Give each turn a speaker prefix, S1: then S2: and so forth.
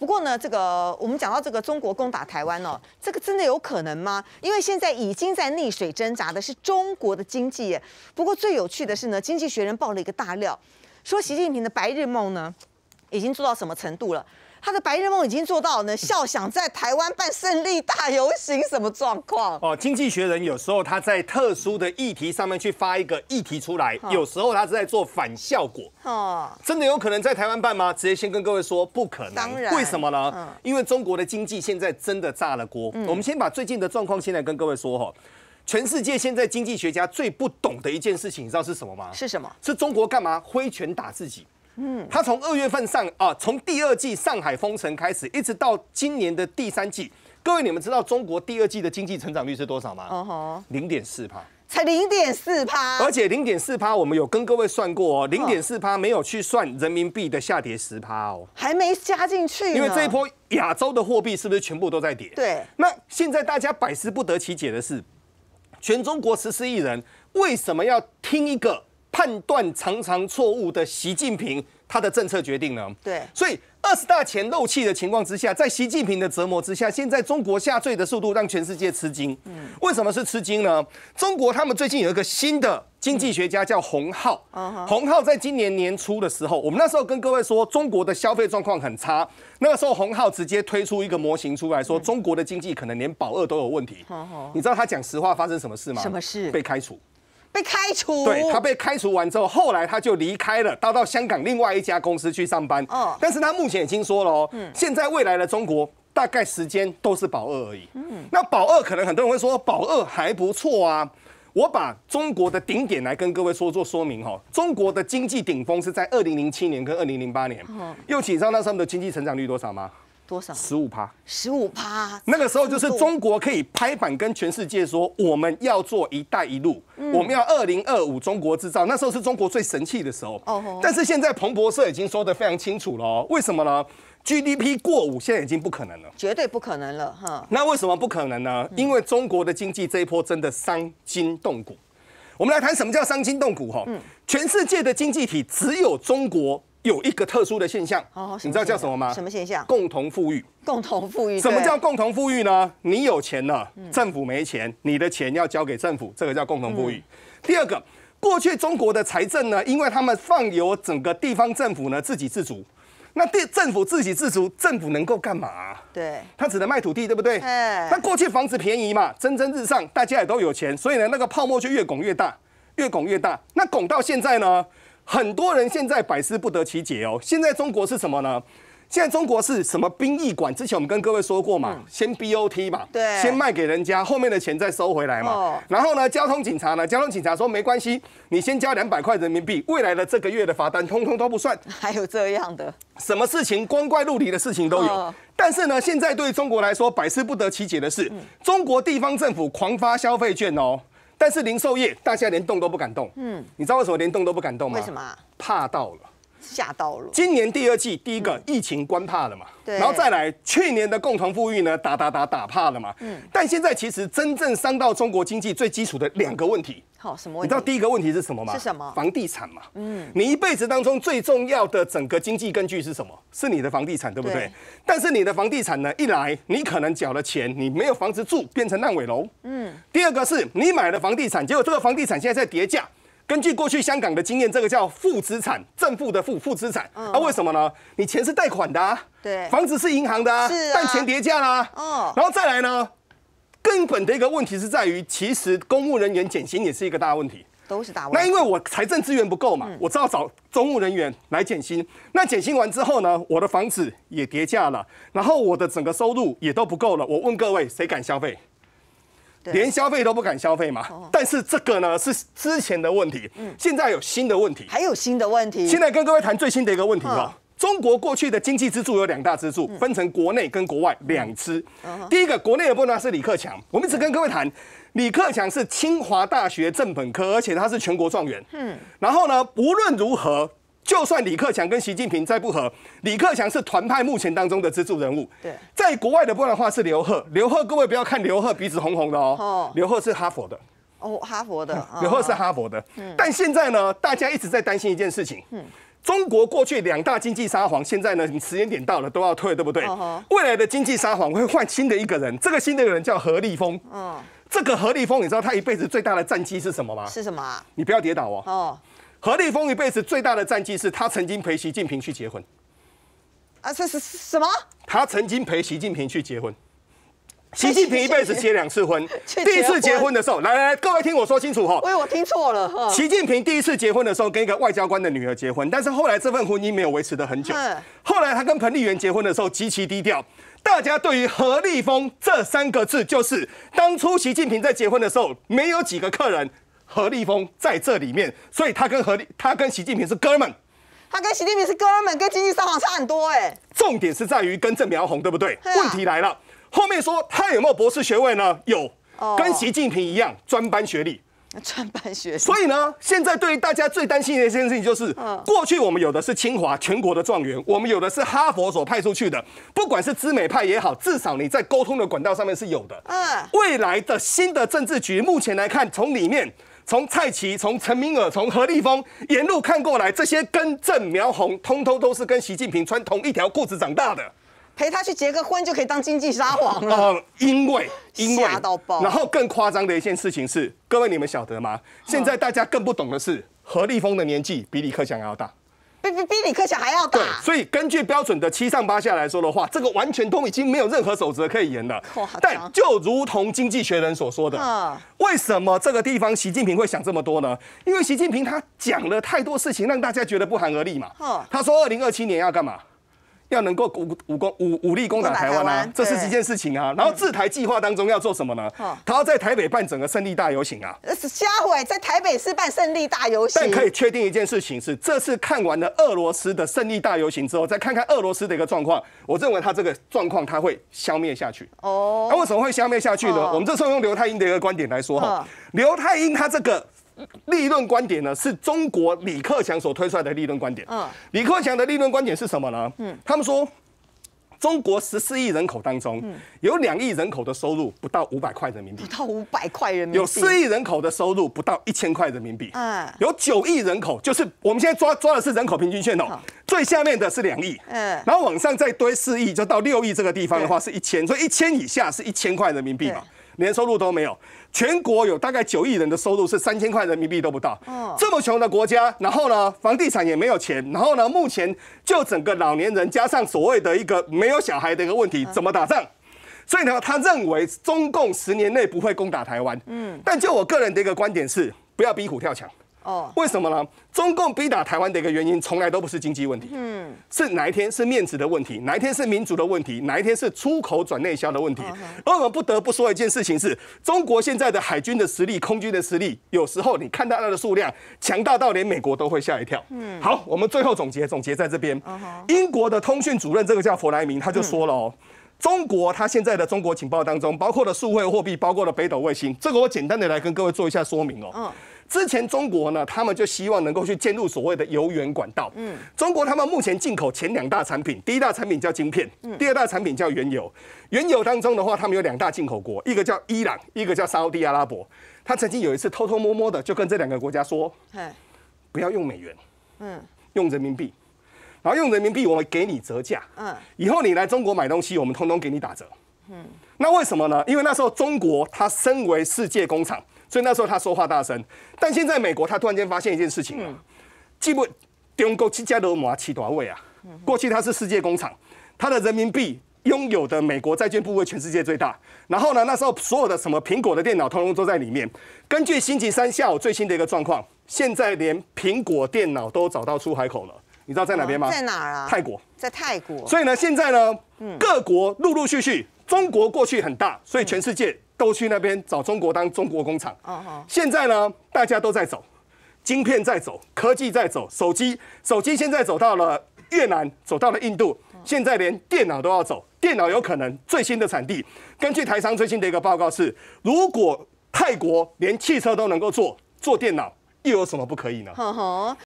S1: 不过呢，这个我们讲到这个中国攻打台湾哦，这个真的有可能吗？因为现在已经在逆水挣扎的是中国的经济。不过最有趣的是呢，经济学人爆了一个大料，说习近平的白日梦呢，已经做到什么程度了？他的白日梦已经做到呢，笑想在台湾办胜利大游行，什么状况？哦，经济学人有时候他在特殊的议题上面去发一个议题出来，有时候他是在做反效果哦。真的有可能在台湾办吗？直接先跟各位说，不可能。当然，为什么呢？因为中国的经济现在真的炸了锅。我们先把最近的状况先来跟各位说哈。全世界现在经济学家最不懂的一件事情，你知道是什么吗？是什么？是中国干嘛挥拳打自己？嗯，他从二月份上啊，从第二季上海封城开始，一直到今年的第三季，各位你们知道中国第二季的经济成长率是多少吗？哦吼，零点四帕，才零点四趴，而且零点四趴，我们有跟各位算过，零点四趴没有去算人民币的下跌十趴哦，还没加进去，因为这一波亚洲的货币是不是全部都在跌？对，那现在大家百思不得其解的是，全中国十四亿人为什么要听一个？判断常常错误的习近平，他的政策决定呢？对，所以二十大前漏气的情况之下，在习近平的折磨之下，现在中国下坠的速度让全世界吃惊。嗯，为什么是吃惊呢？中国他们最近有一个新的经济学家叫洪浩。洪浩在今年年初的时候，我们那时候跟各位说中国的消费状况很差。那个时候洪浩直接推出一个模型出来说中国的经济可能连保二都有问题。哦。你知道他讲实话发生什么事吗？什么事？被开除。被开除，对他被开除完之后，后来他就离开了，到到香港另外一家公司去上班。哦，但是他目前已经说了，嗯，现在未来的中国大概时间都是保二而已。嗯，那保二可能很多人会说保二还不错啊。我把中国的顶点来跟各位说做说明哈，中国的经济顶峰是在二零零七年跟二零零八年。嗯，又知道那他面的经济成长率多少吗？多少？十五趴，十五趴。那个时候就是中国可以拍板跟全世界说，我们要做“一带一路”，我们要“二零二五中国制造”。那时候是中国最神气的时候。哦但是现在彭博社已经说的非常清楚了，为什么呢？GDP 过五现在已经不可能了，绝对不可能了哈。那为什么不可能呢？因为中国的经济这一波真的伤筋动骨。我们来谈什么叫伤筋动骨哈。全世界的经济体只有中国。有一个特殊的现象，你知道叫什么吗？什么现象？共同富裕。共同富裕。什么叫共同富裕呢？你有钱了，政府没钱，你的钱要交给政府，这个叫共同富裕。第二个，过去中国的财政呢，因为他们放由整个地方政府呢自给自足，那地政府自给自足，政府能够干嘛？对，他只能卖土地，对不对？那过去房子便宜嘛，蒸蒸日上，大家也都有钱，所以呢，那个泡沫就越拱越大，越拱越大。那拱到现在呢？很多人现在百思不得其解哦。现在中国是什么呢？现在中国是什么殡仪馆？之前我们跟各位说过嘛，先 BOT 嘛，对，先卖给人家，后面的钱再收回来嘛。然后呢，交通警察呢？交通警察说没关系，你先交两百块人民币，未来的这个月的罚单通通都不算。还有这样的？什么事情光怪陆离的事情都有。但是呢，现在对中国来说百思不得其解的是，中国地方政府狂发消费券哦。但是零售业，大家连动都不敢动。嗯，你知道为什么连动都不敢动吗？为什么？怕到了，吓到了。今年第二季第一个疫情关怕了嘛？
S2: 然后再来
S1: 去年的共同富裕呢，打打打打怕了嘛？嗯。但现在其实真正伤到中国经济最基础的两个问题。好，什么？你知道第一个问题是什么吗？是什么？房地产嘛。嗯。你一辈子当中最重要的整个经济根据是什么？是你的房地产，对不对？但是你的房地产呢？一来，你可能缴了钱，你没有房子住，变成烂尾楼。嗯。第二个是你买了房地产，结果这个房地产现在在跌价。根据过去香港的经验，这个叫负资产，正负的负，负资产。嗯。那为什么呢？你钱是贷款的。对。房子是银行的啊。是。钱叠价啦。哦。然后再来呢？根本的一个问题是在于，其实公务人员减薪也是一个大问题，都是大。那因为我财政资源不够嘛，我只好找公务人员来减薪。那减薪完之后呢，我的房子也跌价了，然后我的整个收入也都不够了。我问各位，谁敢消费？连消费都不敢消费嘛？但是这个呢是之前的问题，现在有新的问题，还有新的问题。现在跟各位谈最新的一个问题哈。中国过去的经济支柱有两大支柱，分成国内跟国外两支。第一个国内的部分是李克强。我们一直跟各位谈，李克强是清华大学正本科，而且他是全国状元。嗯。然后呢，无论如何，就算李克强跟习近平再不和，李克强是团派目前当中的支柱人物。对。在国外的部分的话是刘鹤。刘鹤，各位不要看刘鹤鼻子红红的哦。哦。刘鹤是哈佛的。哦，哈佛的。刘鹤是哈佛的。嗯。但现在呢，大家一直在担心一件事情。嗯。中国过去两大经济沙皇，现在呢，你时间点到了都要退，对不对？未来的经济沙皇会换新的一个人，这个新的人叫何立峰。嗯，这个何立峰，你知道他一辈子最大的战绩是什么吗？是什么？你不要跌倒哦。哦，何立峰一辈子最大的战绩是他曾经陪习近平去结婚。啊，这是是什么？他曾经陪习近平去结婚。习近平一辈子结两次婚，第一次结婚的时候，来来来，各位听我说清楚哈。喂，我听错了哈。习近平第一次结婚的时候，跟一个外交官的女儿结婚，但是后来这份婚姻没有维持的很久。后来他跟彭丽媛结婚的时候极其低调，大家对于何立峰这三个字，就是当初习近平在结婚的时候没有几个客人，何立峰在这里面，所以他跟何立，他跟习近平是哥们，他跟习近平是哥们，跟经济商行差很多哎。重点是在于跟郑苗红，对不对？问题来了。后面说他有没有博士学位呢？有，跟习近平一样专班学历。专班学历。所以呢，现在对于大家最担心的一件事情就是，过去我们有的是清华全国的状元，我们有的是哈佛所派出去的，不管是资美派也好，至少你在沟通的管道上面是有的。嗯。未来的新的政治局，目前来看，从里面从蔡奇、从陈明尔、从何立峰沿路看过来，这些根正苗红，通通都是跟习近平穿同一条裤子长大的。陪他去结个婚就可以当经济沙皇了。因为因到爆。然后更夸张的一件事情是，各位你们晓得吗？现在大家更不懂的是，何立峰的年纪比李克强还要大，比比比李克强还要大。所以根据标准的七上八下来说的话，这个完全都已经没有任何守则可以言了。但就如同经济学人所说的，为什么这个地方习近平会想这么多呢？因为习近平他讲了太多事情，让大家觉得不寒而栗嘛。他说二零二七年要干嘛？要能够武武功武武力攻打台湾吗？这是一件事情啊。然后自台计划当中要做什么呢？他要在台北办整个胜利大游行啊。呃，是家伙在台北市办胜利大游行。但可以确定一件事情是，这次看完了俄罗斯的胜利大游行之后，再看看俄罗斯的一个状况，我认为他这个状况他会消灭下去。哦。那为什么会消灭下去呢？我们这时候用刘太英的一个观点来说哈，刘太英他这个。利润观点呢，是中国李克强所推出来的利润观点。嗯，李克强的利润观点是什么呢？嗯，他们说，中国十四亿人口当中，有两亿人口的收入不到五百块人民币，不到五百块人民币，有四亿人口的收入不到一千块人民币。嗯，有九亿人口，就是我们现在抓抓的是人口平均线哦，最下面的是两亿，嗯，然后往上再堆四亿，就到六亿这个地方的话是一千，所以一千以下是一千块人民币嘛。连收入都没有，全国有大概九亿人的收入是三千块人民币都不到。这么穷的国家，然后呢，房地产也没有钱，然后呢，目前就整个老年人加上所谓的一个没有小孩的一个问题，怎么打仗？所以呢，他认为中共十年内不会攻打台湾。嗯，但就我个人的一个观点是，不要逼虎跳墙。哦，为什么呢？中共逼打台湾的一个原因，从来都不是经济问题，嗯，是哪一天是面子的问题，哪一天是民族的问题，哪一天是出口转内销的问题。而我们不得不说一件事情是，中国现在的海军的实力、空军的实力，有时候你看到它的数量强大到连美国都会吓一跳。嗯，好，我们最后总结，总结在这边。英国的通讯主任，这个叫弗莱明，他就说了哦，中国他现在的中国情报当中，包括了数会货币，包括了北斗卫星，这个我简单的来跟各位做一下说明哦。嗯。之前中国呢，他们就希望能够去建入所谓的油源管道。嗯，中国他们目前进口前两大产品，第一大产品叫晶片，第二大产品叫原油。原油当中的话，他们有两大进口国，一个叫伊朗，一个叫沙特阿拉伯。他曾经有一次偷偷摸摸的就跟这两个国家说：“，不要用美元，嗯，用人民币，然后用人民币我们给你折价。嗯，以后你来中国买东西，我们通通给你打折。嗯，那为什么呢？因为那时候中国它身为世界工厂。”所以那时候他说话大声，但现在美国他突然间发现一件事情啊，基本中国七家六码七多位啊，过去它是世界工厂，它的人民币拥有的美国债券部位全世界最大。然后呢，那时候所有的什么苹果的电脑、通通都在里面。根据星期三下午最新的一个状况，现在连苹果电脑都找到出海口了，你知道在哪边吗？在哪儿啊？泰国，在泰国。所以呢，现在呢，各国陆陆续续，中国过去很大，所以全世界。都去那边找中国当中国工厂。哦哦。现在呢，大家都在走，晶片在走，科技在走，手机手机现在走到了越南，走到了印度，现在连电脑都要走，电脑有可能最新的产地。根据台商最新的一个报告是，如果泰国连汽车都能够做，做电脑又有什么不可以呢？